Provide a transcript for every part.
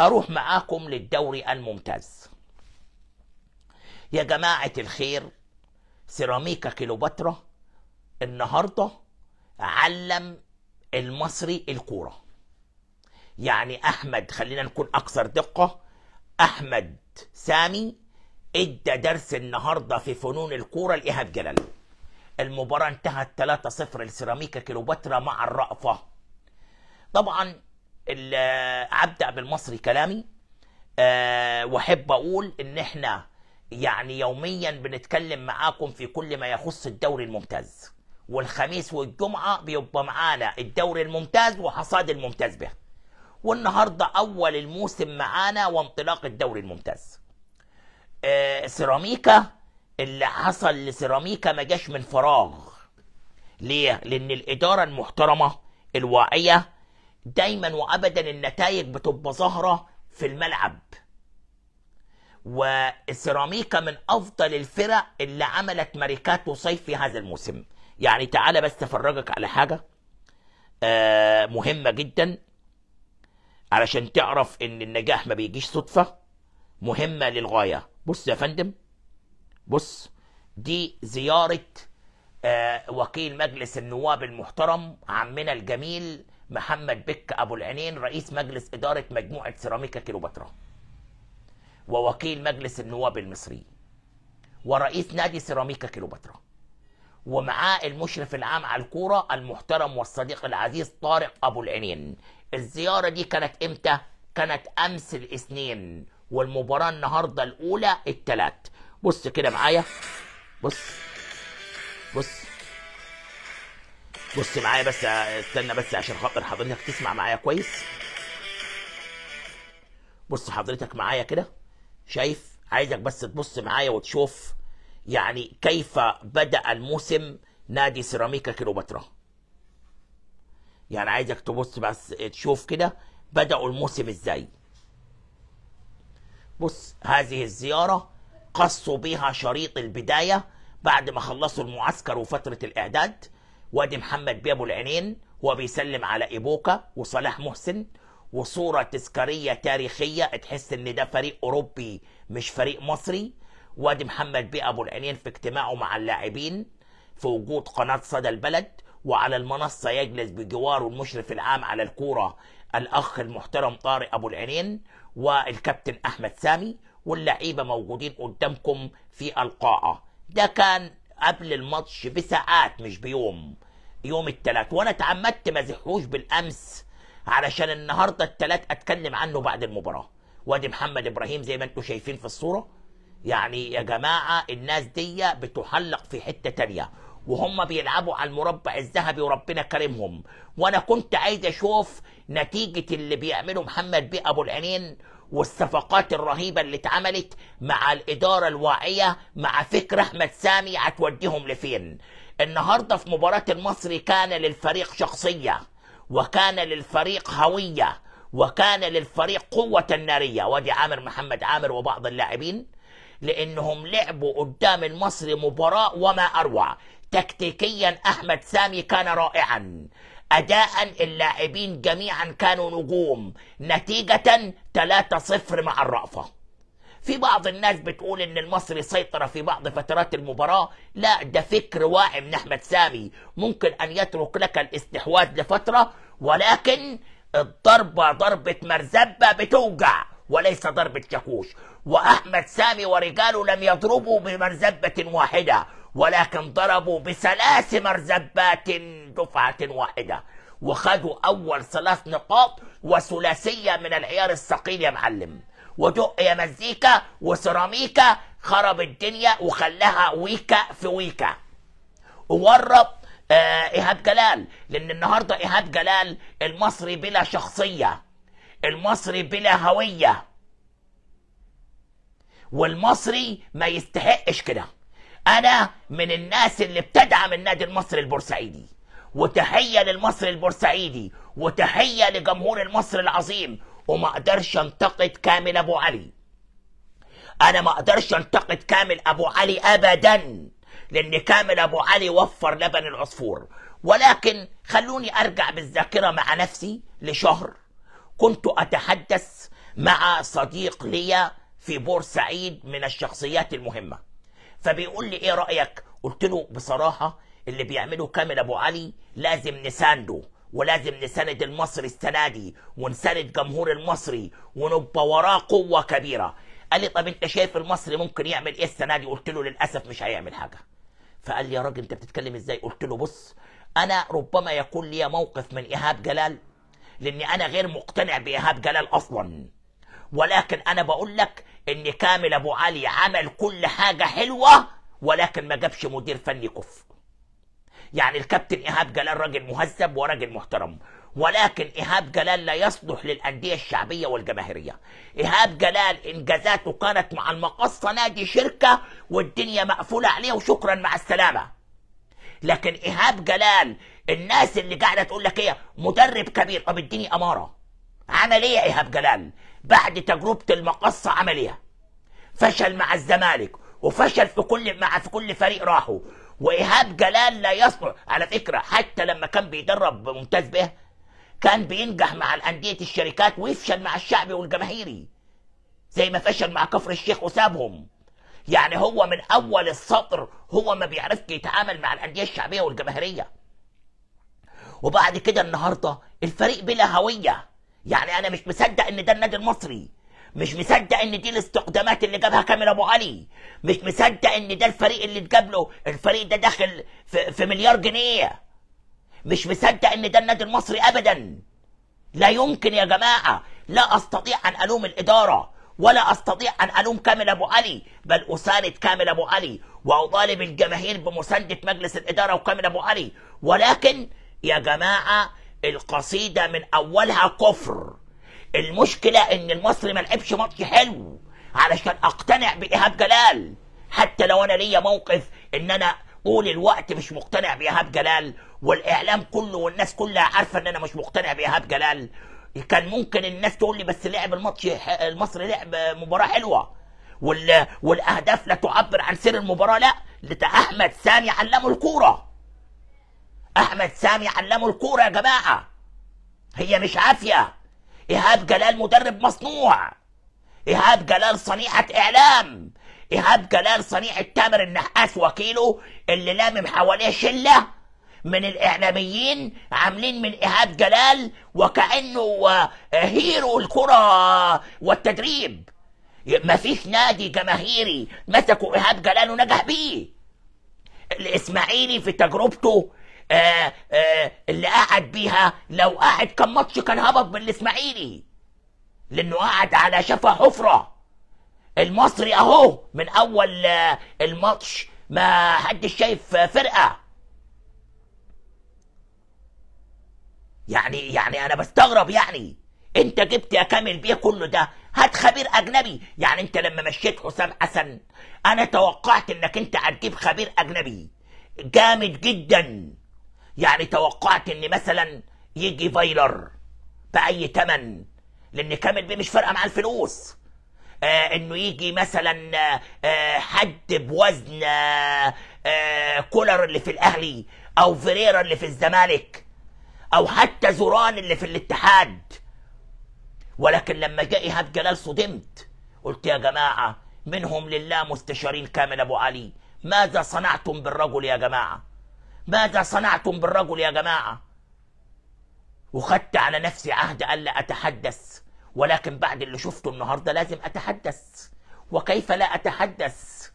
اروح معاكم للدوري الممتاز يا جماعه الخير سيراميكا كيلوباترا النهارده علم المصري الكوره يعني احمد خلينا نكون اكثر دقه احمد سامي ادى درس النهارده في فنون الكوره لايهاب جلال المباراه انتهت 3-0 لسيراميكا كيلوباترا مع الرأفه طبعا ابدا بالمصري كلامي أه واحب اقول ان احنا يعني يوميا بنتكلم معاكم في كل ما يخص الدوري الممتاز والخميس والجمعه بيبقى معانا الدوري الممتاز وحصاد الممتاز به والنهارده اول الموسم معانا وانطلاق الدوري الممتاز أه سيراميكا اللي حصل لسيراميكا ما جاش من فراغ ليه لان الاداره المحترمه الواعيه دايما وابدا النتائج بتبقى ظاهره في الملعب والسيراميكا من افضل الفرق اللي عملت وصيف صيفي هذا الموسم يعني تعالى بس افرجك على حاجه آه مهمه جدا علشان تعرف ان النجاح ما بيجيش صدفه مهمه للغايه بص يا فندم بص دي زياره آه وكيل مجلس النواب المحترم عمنا الجميل محمد بك أبو العينين رئيس مجلس إدارة مجموعة سيراميكا كيلوباترا ووكيل مجلس النواب المصري ورئيس نادي سيراميكا كيلوباترا ومعاه المشرف العام على الكورة المحترم والصديق العزيز طارق أبو العينين الزيارة دي كانت إمتى؟ كانت أمس الاثنين والمباراة النهاردة الأولى الثلاث بص كده معايا بص بص بص معايا بس استنى بس عشان خاطر حضرتك تسمع معايا كويس بص حضرتك معايا كده شايف عايزك بس تبص معايا وتشوف يعني كيف بدأ الموسم نادي سيراميكا كيلوباترا يعني عايزك تبص بس تشوف كده بدأوا الموسم ازاي بص هذه الزيارة قصوا بها شريط البداية بعد ما خلصوا المعسكر وفترة الإعداد وادي محمد بيه ابو العينين هو بيسلم على ايبوكا وصلاح محسن وصورة تذكارية تاريخية تحس إن ده فريق أوروبي مش فريق مصري وادي محمد بيه أبو العينين في اجتماعه مع اللاعبين في وجود قناة صدى البلد وعلى المنصة يجلس بجواره المشرف العام على الكورة الأخ المحترم طارق أبو العينين والكابتن أحمد سامي واللعيبة موجودين قدامكم في القاعة ده كان قبل الماتش بساعات مش بيوم يوم الثلاث وانا تعمدت ما زحوش بالامس علشان النهارده الثلاث اتكلم عنه بعد المباراه وادي محمد ابراهيم زي ما انتم شايفين في الصوره يعني يا جماعه الناس دي بتحلق في حته تانية وهم بيلعبوا على المربع الذهبي وربنا كرمهم وانا كنت عايز اشوف نتيجه اللي بيعمله محمد بيه ابو العينين والصفقات الرهيبه اللي اتعملت مع الاداره الواعيه مع فكره احمد سامي هتوديهم لفين النهارده في مباراه المصري كان للفريق شخصيه وكان للفريق هويه وكان للفريق قوه ناريه وادي عامر محمد عامر وبعض اللاعبين لانهم لعبوا قدام المصري مباراه وما اروع تكتيكيا احمد سامي كان رائعا اداء اللاعبين جميعا كانوا نجوم نتيجه 3-0 مع الرأفه في بعض الناس بتقول ان المصري سيطر في بعض فترات المباراة لا ده فكر واعي من احمد سامي ممكن ان يترك لك الاستحواذ لفترة ولكن الضربة ضربة مرزبة بتوجع وليس ضربة شاكوش واحمد سامي ورجاله لم يضربوا بمرزبة واحدة ولكن ضربوا بثلاث مرزبات دفعة واحدة وخدوا اول ثلاث نقاط وثلاثية من العيار الثقيل يا معلم ودق يا مزيكا وسيراميكا خرب الدنيا وخلاها ويكا في ويكا وورط آه ايهاب جلال لان النهارده ايهاب جلال المصري بلا شخصيه المصري بلا هويه والمصري ما يستحقش كده انا من الناس اللي بتدعم النادي المصري البورسعيدي وتحيه للمصري البورسعيدي وتحيه لجمهور المصري العظيم وما اقدرش انتقد كامل ابو علي انا ما اقدرش انتقد كامل ابو علي ابدا لان كامل ابو علي وفر لبن العصفور ولكن خلوني ارجع بالذاكره مع نفسي لشهر كنت اتحدث مع صديق ليا في بورسعيد من الشخصيات المهمه فبيقول لي ايه رايك قلت له بصراحه اللي بيعمله كامل ابو علي لازم نسانده ولازم نساند المصري السنه دي ونساند جمهور المصري ونبقى وراه قوه كبيره قال لي طب انت شايف المصري ممكن يعمل ايه السنه دي قلت له للاسف مش هيعمل حاجه فقال لي يا راجل انت بتتكلم ازاي قلت له بص انا ربما يكون لي موقف من ايهاب جلال لاني انا غير مقتنع بايهاب جلال اصلا ولكن انا بقول لك ان كامل ابو علي عمل كل حاجه حلوه ولكن ما جابش مدير فني كفء يعني الكابتن ايهاب جلال راجل مهذب وراجل محترم ولكن ايهاب جلال لا يصلح للانديه الشعبيه والجماهيريه ايهاب جلال انجازاته كانت مع المقصه نادي شركه والدنيا مقفوله عليه وشكرا مع السلامه لكن ايهاب جلال الناس اللي قاعده تقول لك ايه مدرب كبير طب اديني اماره عمل ايه ايهاب جلال بعد تجربه المقصه عمل ايه فشل مع الزمالك وفشل في كل مع في كل فريق راحوا وايهاب جلال لا يصلح على فكره حتى لما كان بيدرب ممتاز به كان بينجح مع الانديه الشركات ويفشل مع الشعبي والجماهيري زي ما فشل مع كفر الشيخ وسابهم يعني هو من اول السطر هو ما بيعرفش يتعامل مع الانديه الشعبيه والجماهيريه وبعد كده النهارده الفريق بلا هويه يعني انا مش مصدق ان ده النادي المصري مش مصدق ان دي الاستقدامات اللي جابها كامل ابو علي مش مصدق ان ده الفريق اللي اتقابله الفريق ده داخل في, في مليار جنيه مش مصدق ان ده النادي المصري ابدا لا يمكن يا جماعه لا استطيع ان الوم الاداره ولا استطيع ان الوم كامل ابو علي بل اساند كامل ابو علي واطالب الجماهير بمسانده مجلس الاداره وكامل ابو علي ولكن يا جماعه القصيده من اولها كفر المشكله ان المصري ما لعبش ماتش حلو علشان اقتنع بايهاب جلال حتى لو انا ليا موقف ان انا طول الوقت مش مقتنع بايهاب جلال والاعلام كله والناس كلها عارفه ان انا مش مقتنع بايهاب جلال كان ممكن الناس تقول لي بس لعب الماتش المصري لعب مباراه حلوه وال... والاهداف لا تعبر عن سير المباراه لا احمد سامي علمه الكوره احمد سامي علمه الكوره يا جماعه هي مش عافيه ايهاب جلال مدرب مصنوع ايهاب جلال صنيعه اعلام ايهاب جلال صنيع التامر النحاس وكيله اللي لامم حواليه شله من الاعلاميين عاملين من ايهاب جلال وكانه هيرو الكره والتدريب مفيش نادي جماهيري مسكوا ايهاب جلال ونجح بيه الاسماعيلي في تجربته آآ آه، آآ آه، اللي قعد بيها لو قعد كان ماتش كان هبط بالاسماعيلي لانه قعد على شفا حفره المصري اهو من اول آه، الماتش ما حدش شايف فرقه يعني يعني انا بستغرب يعني انت جبت يا كامل بيه كله ده هات خبير اجنبي يعني انت لما مشيت حسام حسن انا توقعت انك انت هتجيب خبير اجنبي جامد جدا يعني توقعت ان مثلا يجي فايلر باي تمن لان كامل بيه مش فارقه معاه الفلوس آه انه يجي مثلا آه حد بوزن آه،, آه كولر اللي في الاهلي او فيريرا اللي في الزمالك او حتى زوران اللي في الاتحاد ولكن لما جاء ايهاب جلال صدمت قلت يا جماعه منهم لله مستشارين كامل ابو علي ماذا صنعتم بالرجل يا جماعه ماذا صنعتم بالرجل يا جماعة وخدت على نفسي عهد ألا أتحدث ولكن بعد اللي شفته النهاردة لازم أتحدث وكيف لا أتحدث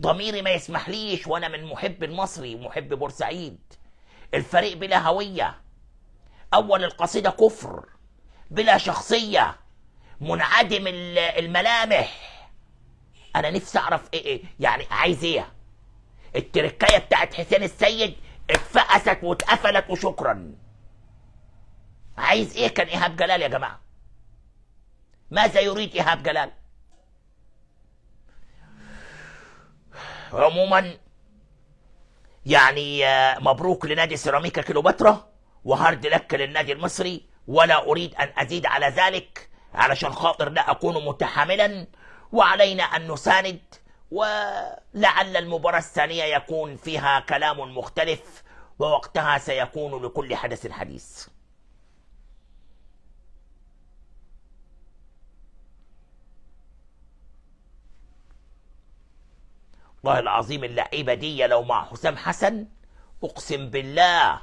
ضميري ما يسمحليش وأنا من محب المصري ومحب بورسعيد الفريق بلا هوية أول القصيدة كفر بلا شخصية منعدم الملامح أنا نفسي أعرف إيه, إيه يعني عايز إيه التركايه بتاعت حسين السيد اتفقست واتقفلت وشكرا عايز ايه كان ايهاب جلال يا جماعه ماذا يريد ايهاب جلال عموما يعني آه، مبروك لنادي سيراميكا كيلوباترا وهارد لك للنادي المصري ولا اريد ان ازيد على ذلك علشان خاطر لا اكون متحاملا وعلينا ان نساند ولعل المباراة الثانية يكون فيها كلام مختلف ووقتها سيكون لكل حدث حديث والله العظيم اللعيبة دي لو مع حسام حسن أقسم بالله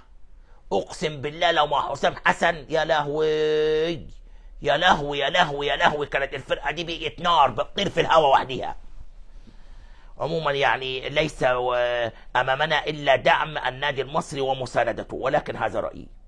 أقسم بالله لو مع حسام حسن يا لهوي يا لهوي يا لهوي يا لهوي كانت الفرقة دي بقت نار بتطير في الهواء وحديها عموما يعني ليس آه، امامنا الا دعم النادي المصري ومساندته ولكن هذا رايي